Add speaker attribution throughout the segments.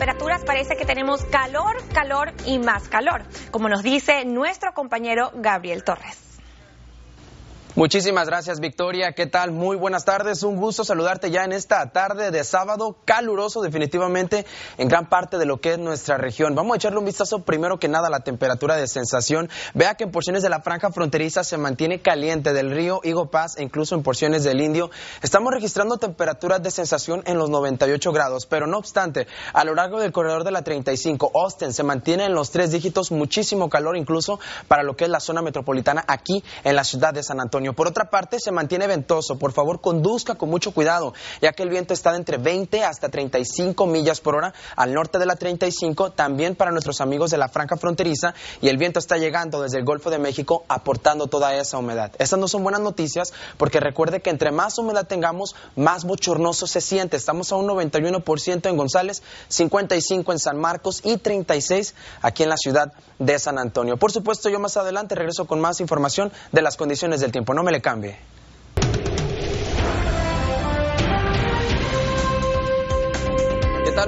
Speaker 1: temperaturas parece que tenemos calor, calor y más calor, como nos dice nuestro compañero Gabriel Torres. Muchísimas gracias, Victoria. ¿Qué tal? Muy buenas tardes. Un gusto saludarte ya en esta tarde de sábado, caluroso definitivamente en gran parte de lo que es nuestra región. Vamos a echarle un vistazo primero que nada a la temperatura de sensación. Vea que en porciones de la franja fronteriza se mantiene caliente del río Higo Paz e incluso en porciones del Indio. Estamos registrando temperaturas de sensación en los 98 grados, pero no obstante, a lo largo del corredor de la 35, Austin se mantiene en los tres dígitos, muchísimo calor incluso para lo que es la zona metropolitana aquí en la ciudad de San Antonio. Por otra parte, se mantiene ventoso. Por favor, conduzca con mucho cuidado, ya que el viento está de entre 20 hasta 35 millas por hora al norte de la 35, también para nuestros amigos de la franja fronteriza, y el viento está llegando desde el Golfo de México aportando toda esa humedad. Estas no son buenas noticias porque recuerde que entre más humedad tengamos, más bochornoso se siente. Estamos a un 91% en González, 55 en San Marcos y 36 aquí en la ciudad de San Antonio. Por supuesto, yo más adelante regreso con más información de las condiciones del tiempo no me le cambie.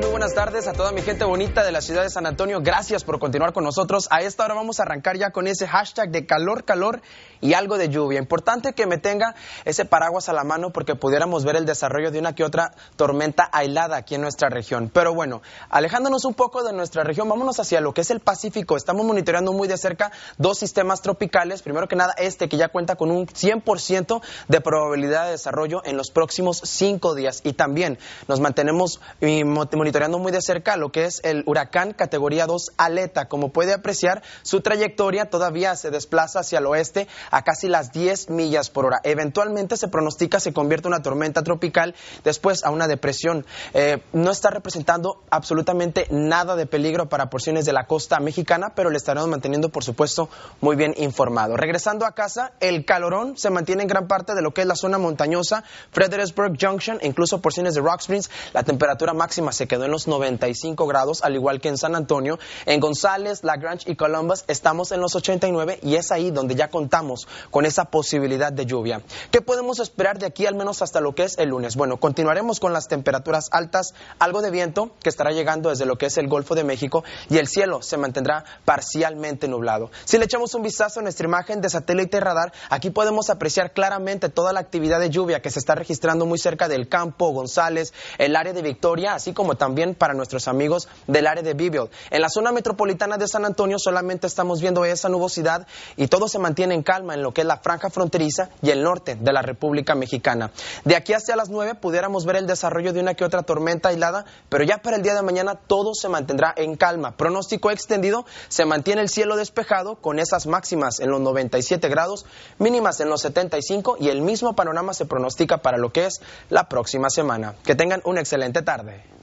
Speaker 1: Muy buenas tardes a toda mi gente bonita de la ciudad de San Antonio. Gracias por continuar con nosotros. A esta hora vamos a arrancar ya con ese hashtag de calor, calor y algo de lluvia. Importante que me tenga ese paraguas a la mano porque pudiéramos ver el desarrollo de una que otra tormenta aislada aquí en nuestra región. Pero bueno, alejándonos un poco de nuestra región, vámonos hacia lo que es el Pacífico. Estamos monitoreando muy de cerca dos sistemas tropicales. Primero que nada, este que ya cuenta con un 100% de probabilidad de desarrollo en los próximos cinco días. Y también nos mantenemos y monitoreando muy de cerca lo que es el huracán categoría 2 Aleta. Como puede apreciar, su trayectoria todavía se desplaza hacia el oeste a casi las 10 millas por hora. Eventualmente se pronostica se convierte en una tormenta tropical, después a una depresión. Eh, no está representando absolutamente nada de peligro para porciones de la costa mexicana, pero le estaremos manteniendo, por supuesto, muy bien informado. Regresando a casa, el calorón se mantiene en gran parte de lo que es la zona montañosa, Fredericksburg Junction, incluso porciones de Rock Springs. La temperatura máxima se quedó en los 95 grados, al igual que en San Antonio. En González, Lagrange y Columbus estamos en los 89 y es ahí donde ya contamos con esa posibilidad de lluvia. ¿Qué podemos esperar de aquí al menos hasta lo que es el lunes? Bueno, continuaremos con las temperaturas altas, algo de viento que estará llegando desde lo que es el Golfo de México y el cielo se mantendrá parcialmente nublado. Si le echamos un vistazo a nuestra imagen de satélite y radar, aquí podemos apreciar claramente toda la actividad de lluvia que se está registrando muy cerca del campo, González, el área de Victoria, así como también para nuestros amigos del área de Bibio. En la zona metropolitana de San Antonio solamente estamos viendo esa nubosidad y todo se mantiene en calma en lo que es la franja fronteriza y el norte de la República Mexicana. De aquí hacia las 9 pudiéramos ver el desarrollo de una que otra tormenta aislada, pero ya para el día de mañana todo se mantendrá en calma. Pronóstico extendido, se mantiene el cielo despejado con esas máximas en los 97 grados, mínimas en los 75 y el mismo panorama se pronostica para lo que es la próxima semana. Que tengan una excelente tarde.